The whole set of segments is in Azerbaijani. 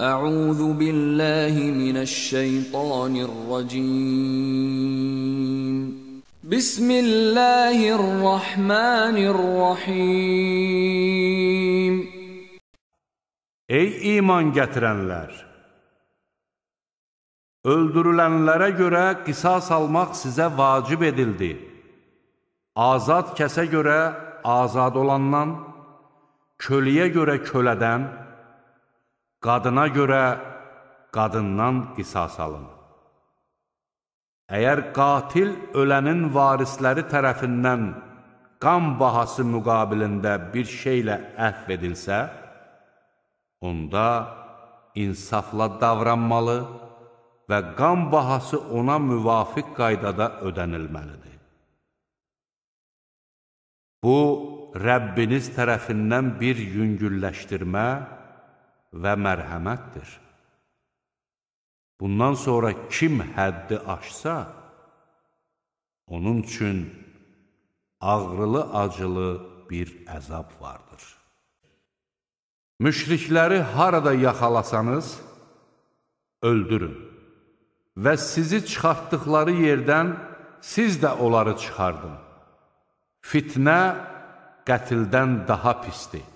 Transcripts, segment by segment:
Euzu billahi mineşşeytanirracim. Bismillahirrahmanirrahim. Ey iman getirenler! öldürülenlere göre qisas almak size vacip edildi. Azat kese göre azad olandan, köləyə göre köleden. Qadına görə qadından qisas alın. Əgər qatil ölənin varisləri tərəfindən qan bahası müqabilində bir şeylə əhv edilsə, onda insafla davranmalı və qan bahası ona müvafiq qaydada ödənilməlidir. Bu, Rəbbiniz tərəfindən bir yüngülləşdirmə, və mərhəmətdir. Bundan sonra kim həddi aşsa, onun üçün ağrılı-acılı bir əzab vardır. Müşrikləri harada yaxalasanız, öldürün və sizi çıxartdıqları yerdən siz də onları çıxardın. Fitnə qətildən daha pisdir.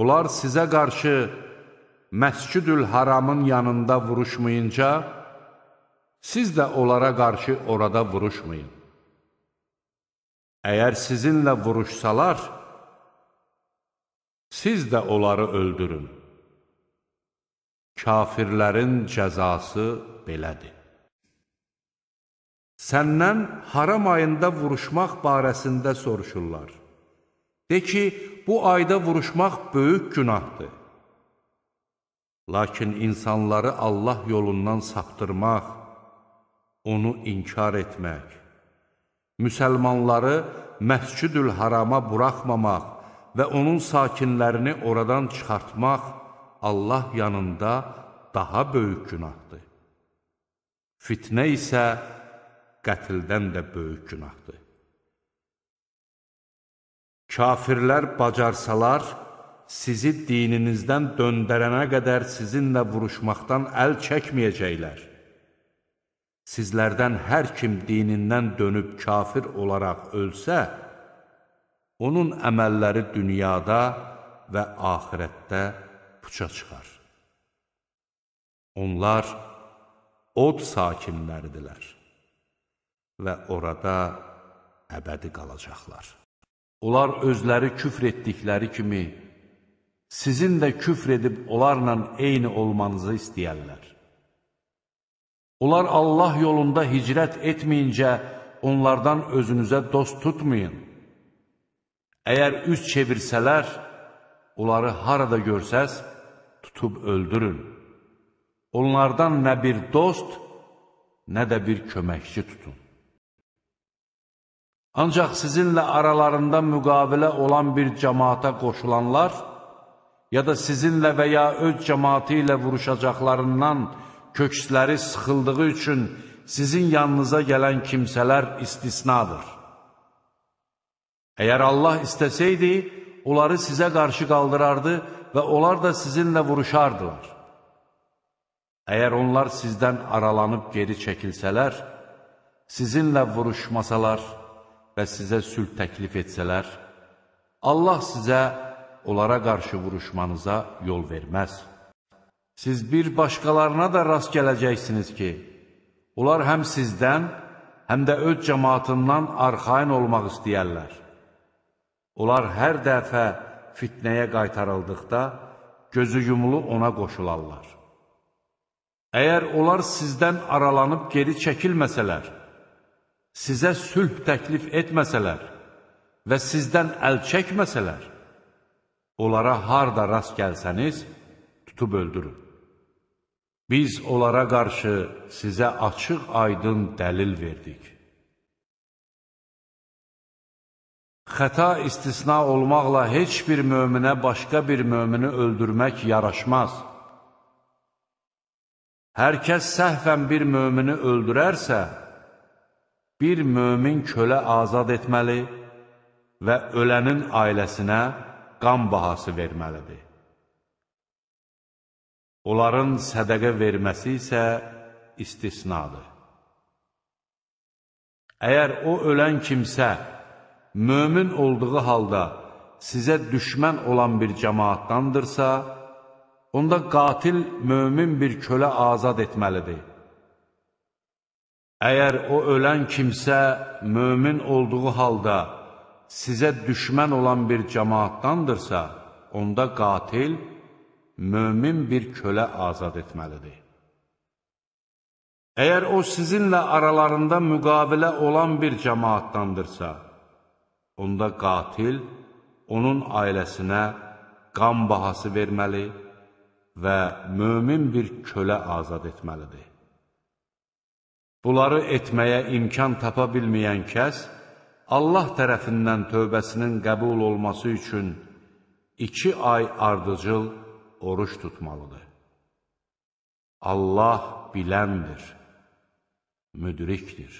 Onlar sizə qarşı Məscüdül Haramın yanında vuruşmayınca, siz də onlara qarşı orada vuruşmayın. Əgər sizinlə vuruşsalar, siz də onları öldürün. Kafirlərin cəzası belədir. Səndən haram ayında vuruşmaq barəsində soruşurlar. De ki, bu ayda vuruşmaq böyük günahdır. Lakin insanları Allah yolundan saptırmaq, onu inkar etmək, müsəlmanları məscüdül harama buraxmamaq və onun sakinlərini oradan çıxartmaq Allah yanında daha böyük günahdır. Fitnə isə qətildən də böyük günahdır. Kafirlər bacarsalar, sizi dininizdən döndərənə qədər sizinlə vuruşmaqdan əl çəkməyəcəklər. Sizlərdən hər kim dinindən dönüb kafir olaraq ölsə, onun əməlləri dünyada və axirətdə puça çıxar. Onlar od sakinləridirlər və orada əbədi qalacaqlar. Onlar özləri küfr etdikləri kimi, sizin də küfr edib onlarla eyni olmanızı istəyərlər. Onlar Allah yolunda hicrət etməyincə, onlardan özünüzə dost tutmayın. Əgər üz çevirsələr, onları harada görsəz, tutub öldürün. Onlardan nə bir dost, nə də bir köməkçi tutun. Ancaq sizinlə aralarında müqavilə olan bir cəmaata qoşulanlar ya da sizinlə və ya öz cəmaati ilə vuruşacaqlarından köksləri sıxıldığı üçün sizin yanınıza gələn kimsələr istisnadır. Əgər Allah istəsəydi, onları sizə qarşı qaldırardı və onlar da sizinlə vuruşardılar. Əgər onlar sizdən aralanıb geri çəkilsələr, sizinlə vuruşmasalar, və sizə sülh təklif etsələr, Allah sizə onlara qarşı vuruşmanıza yol verməz. Siz bir başqalarına da rast gələcəksiniz ki, onlar həm sizdən, həm də öz cəmatından arxain olmaq istəyərlər. Onlar hər dəfə fitnəyə qaytarıldıqda, gözü yumulu ona qoşularlar. Əgər onlar sizdən aralanıb geri çəkilməsələr, sizə sülh təklif etməsələr və sizdən əl çəkməsələr, onlara harda rast gəlsəniz, tutub öldürün. Biz onlara qarşı sizə açıq aydın dəlil verdik. Xəta istisna olmaqla heç bir möminə başqa bir mömini öldürmək yaraşmaz. Hər kəs səhvən bir mömini öldürərsə, bir mömin kölə azad etməli və ölənin ailəsinə qan bahası verməlidir. Onların sədəqə verməsi isə istisnadır. Əgər o ölən kimsə mömin olduğu halda sizə düşmən olan bir cəmaatdandırsa, onda qatil mömin bir kölə azad etməlidir Əgər o ölən kimsə mömin olduğu halda sizə düşmən olan bir cəmaatdandırsa, onda qatil mömin bir kölə azad etməlidir. Əgər o sizinlə aralarında müqavilə olan bir cəmaatdandırsa, onda qatil onun ailəsinə qan bahası verməli və mömin bir kölə azad etməlidir. Bunları etməyə imkan tapa bilməyən kəs, Allah tərəfindən tövbəsinin qəbul olması üçün iki ay ardıcıl oruç tutmalıdır. Allah biləndir, müdrikdir.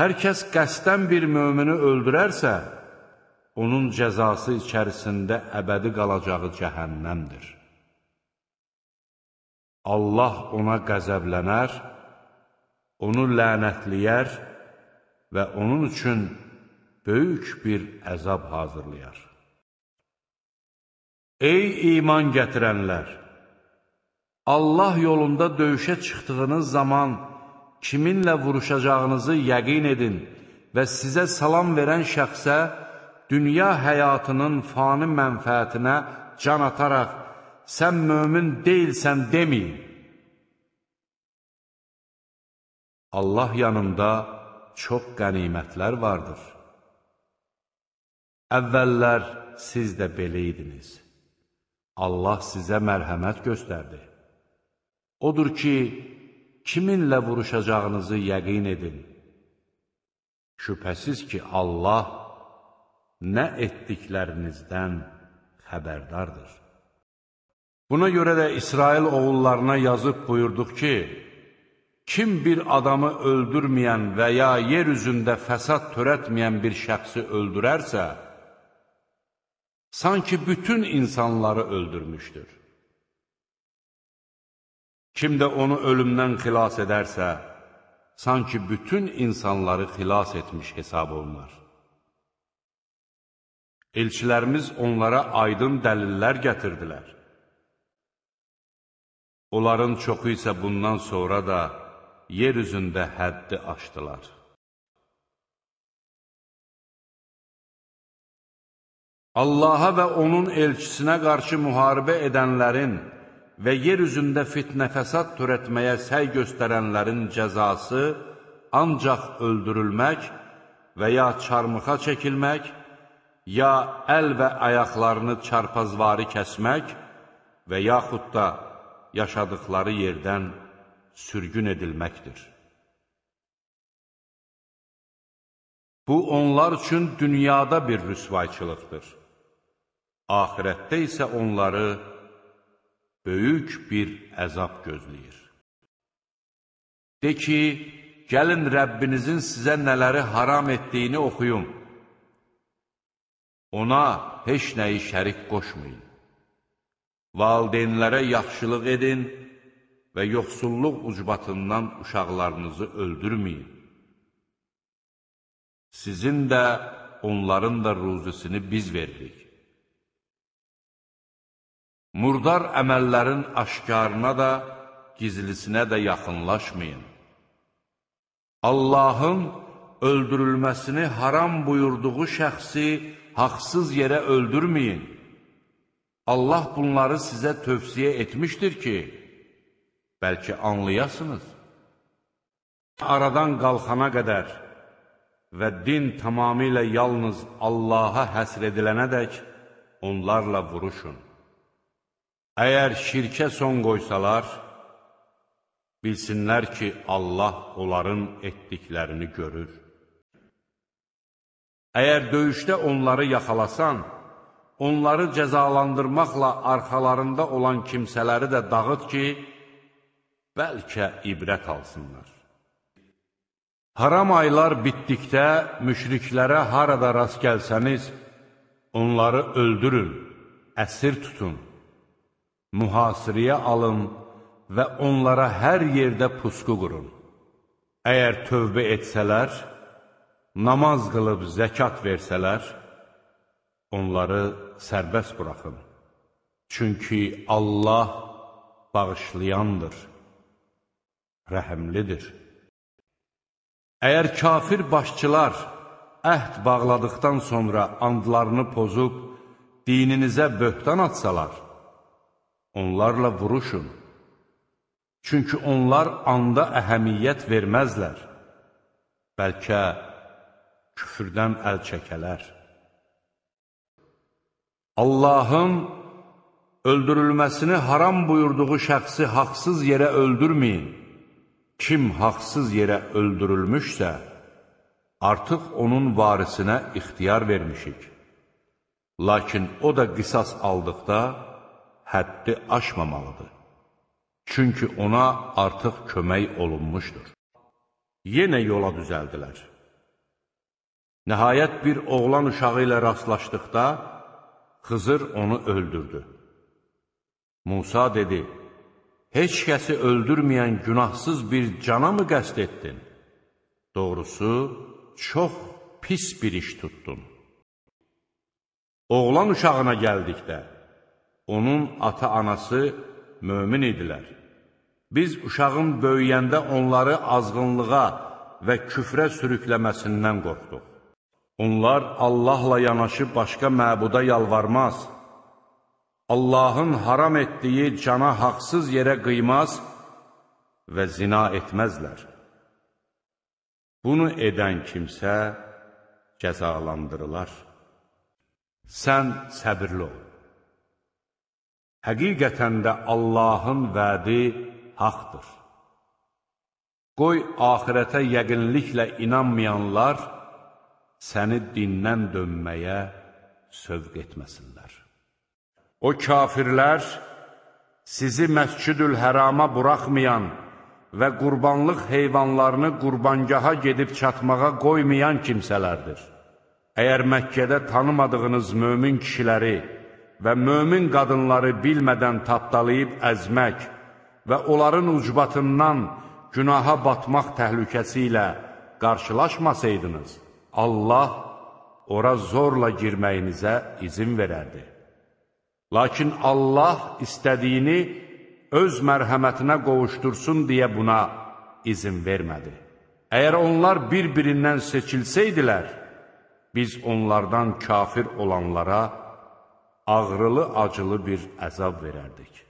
Hər kəs qəstən bir mömini öldürərsə, onun cəzası içərisində əbədi qalacağı cəhənnəmdir. Allah ona qəzəblənər onu lənətləyər və onun üçün böyük bir əzab hazırlayar. Ey iman gətirənlər! Allah yolunda döyüşə çıxdığınız zaman kiminlə vuruşacağınızı yəqin edin və sizə salam verən şəxsə dünya həyatının fani mənfəətinə can ataraq sən mömin deyilsən deməyin. Allah yanında çox qənimətlər vardır. Əvvəllər siz də belə idiniz. Allah sizə mərhəmət göstərdi. Odur ki, kiminlə vuruşacağınızı yəqin edin. Şübhəsiz ki, Allah nə etdiklərinizdən xəbərdardır. Buna görə də İsrail oğullarına yazıb buyurduq ki, Kim bir adamı öldürməyən və ya yer üzündə fəsad törətməyən bir şəxsi öldürərsə, sanki bütün insanları öldürmüşdür. Kim də onu ölümdən xilas edərsə, sanki bütün insanları xilas etmiş hesab olunar. Elçilərimiz onlara aydın dəlillər gətirdilər. Onların çoxu isə bundan sonra da, yer üzündə həddi aşdılar. Allaha və onun elçisinə qarşı müharibə edənlərin və yer üzündə fitnə-fəsad törətməyə səy göstərənlərin cəzası ancaq öldürülmək və ya çarmıxa çəkilmək, ya əl və ayaqlarını çarpazvari kəsmək və yaxud da yaşadıqları yerdən sürgün edilməkdir. Bu, onlar üçün dünyada bir rüsvayçılıqdır. Ahirətdə isə onları böyük bir əzab gözləyir. De ki, gəlin Rəbbinizin sizə nələri haram etdiyini oxuyum. Ona heç nəyi şərik qoşmayın. Valideynlərə yaxşılıq edin, və yoxsulluq ucbatından uşaqlarınızı öldürməyin. Sizin də, onların da ruzisini biz veririk. Murdar əməllərin aşkarına da, gizlisinə də yaxınlaşmayın. Allahın öldürülməsini haram buyurduğu şəxsi haqsız yerə öldürməyin. Allah bunları sizə tövsiyə etmişdir ki, bəlkə anlayasınız. Aradan qalxana qədər və din tamamilə yalnız Allaha həsr edilənədək onlarla vuruşun. Əgər şirkə son qoysalar, bilsinlər ki, Allah onların etdiklərini görür. Əgər döyüşdə onları yaxalasan, onları cəzalandırmaqla arxalarında olan kimsələri də dağıt ki, bəlkə ibrət alsınlar. Haram aylar bitdikdə müşriklərə harada rast gəlsəniz, onları öldürün, əsir tutun, mühasiriyə alın və onlara hər yerdə pusqu qurun. Əgər tövbə etsələr, namaz qılıb zəkat versələr, onları sərbəst buraxın. Çünki Allah bağışlayandır rəhimlidir. Əgər kafir başçılar əhd bağladıqdan sonra andlarını pozub, dininizə böhtan atsalar, onlarla vuruşun. Çünki onlar anda əhəmiyyət verməzlər, bəlkə küfürdən əl çəkələr. Allahın öldürülməsini haram buyurduğu şəxsi haqsız yerə öldürməyin kim haqsız yerə öldürülmüşsə, artıq onun varisinə ixtiyar vermişik. Lakin o da qisas aldıqda həddi aşmamalıdır. Çünki ona artıq kömək olunmuşdur. Yenə yola düzəldilər. Nəhayət bir oğlan uşağı ilə rastlaşdıqda, Xızır onu öldürdü. Musa dedi, heç kəsi öldürməyən günahsız bir cana mı qəst etdin? Doğrusu, çox pis bir iş tutdun. Oğlan uşağına gəldikdə, onun ata-anası mömin idilər. Biz uşağın böyüyəndə onları azğınlığa və küfrə sürükləməsindən qorxduq. Onlar Allahla yanaşı başqa məbuda yalvarmaz, Allahın haram etdiyi cana haqsız yerə qıymaz və zina etməzlər. Bunu edən kimsə cəzalandırılar. Sən səbirli ol. Həqiqətən də Allahın vədi haqdır. Qoy axirətə yəqinliklə inanmayanlar səni dindən dönməyə sövq etməsinlər. O kafirlər sizi məscüdül hərama buraxmayan və qurbanlıq heyvanlarını qurbangaha gedib çatmağa qoymayan kimsələrdir. Əgər Məkkədə tanımadığınız mömin kişiləri və mömin qadınları bilmədən tapdalayıb əzmək və onların ucbatından günaha batmaq təhlükəsi ilə qarşılaşmasaydınız, Allah ora zorla girməyinizə izin verərdi. Lakin Allah istədiyini öz mərhəmətinə qovuşdursun deyə buna izin vermədi. Əgər onlar bir-birindən seçilsəydilər, biz onlardan kafir olanlara ağrılı-acılı bir əzab verərdik.